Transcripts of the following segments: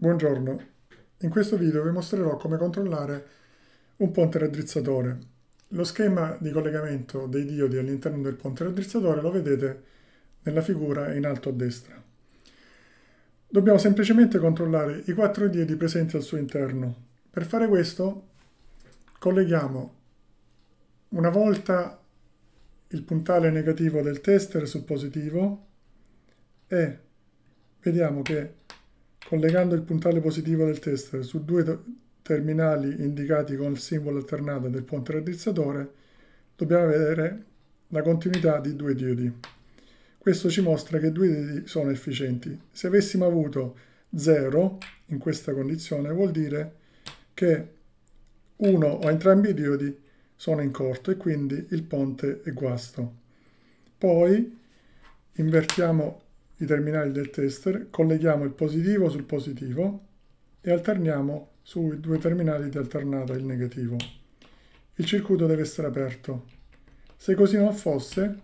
Buongiorno, in questo video vi mostrerò come controllare un ponte raddrizzatore. Lo schema di collegamento dei diodi all'interno del ponte raddrizzatore lo vedete nella figura in alto a destra. Dobbiamo semplicemente controllare i quattro diodi presenti al suo interno. Per fare questo colleghiamo una volta il puntale negativo del tester sul positivo e vediamo che collegando il puntale positivo del test su due terminali indicati con il simbolo alternato del ponte raddrizzatore, dobbiamo vedere la continuità di due diodi. Questo ci mostra che due diodi sono efficienti. Se avessimo avuto 0 in questa condizione vuol dire che uno o entrambi i diodi sono in corto e quindi il ponte è guasto. Poi invertiamo i terminali del tester, colleghiamo il positivo sul positivo e alterniamo sui due terminali di alternata il negativo. Il circuito deve essere aperto. Se così non fosse,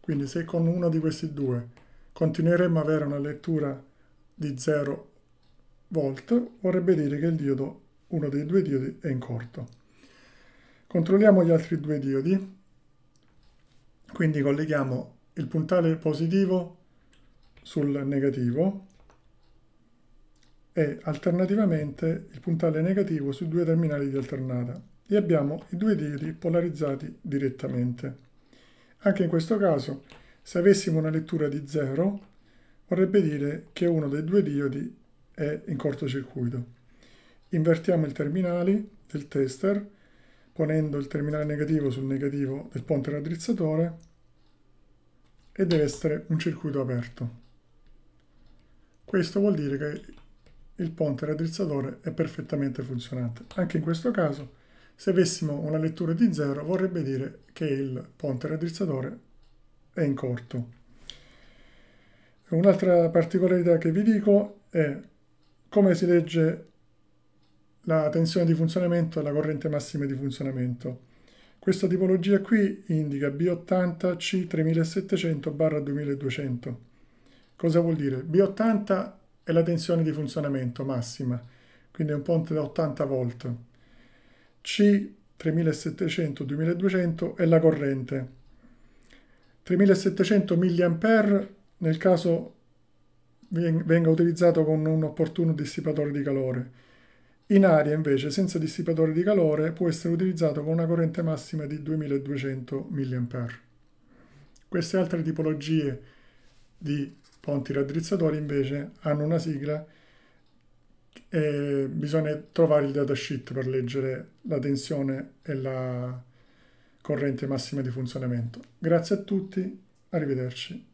quindi se con uno di questi due continueremmo ad avere una lettura di 0 volt, vorrebbe dire che il diodo, uno dei due diodi è in corto. Controlliamo gli altri due diodi, quindi colleghiamo il puntale positivo sul negativo e alternativamente il puntale negativo su due terminali di alternata e abbiamo i due diodi polarizzati direttamente. Anche in questo caso, se avessimo una lettura di 0, vorrebbe dire che uno dei due diodi è in cortocircuito. Invertiamo i terminali del tester, ponendo il terminale negativo sul negativo del ponte raddrizzatore e deve essere un circuito aperto. Questo vuol dire che il ponte raddrizzatore è perfettamente funzionante. Anche in questo caso, se avessimo una lettura di 0, vorrebbe dire che il ponte raddrizzatore è in corto. Un'altra particolarità che vi dico è come si legge la tensione di funzionamento e la corrente massima di funzionamento. Questa tipologia qui indica B80 C3700-2200. Cosa vuol dire? B80 è la tensione di funzionamento massima, quindi è un ponte da 80 volt. C 3700-2200 è la corrente. 3700 mA nel caso venga utilizzato con un opportuno dissipatore di calore. In aria invece, senza dissipatore di calore, può essere utilizzato con una corrente massima di 2200 mA. Queste altre tipologie di ponti raddrizzatori invece hanno una sigla e bisogna trovare il datasheet per leggere la tensione e la corrente massima di funzionamento. Grazie a tutti, arrivederci.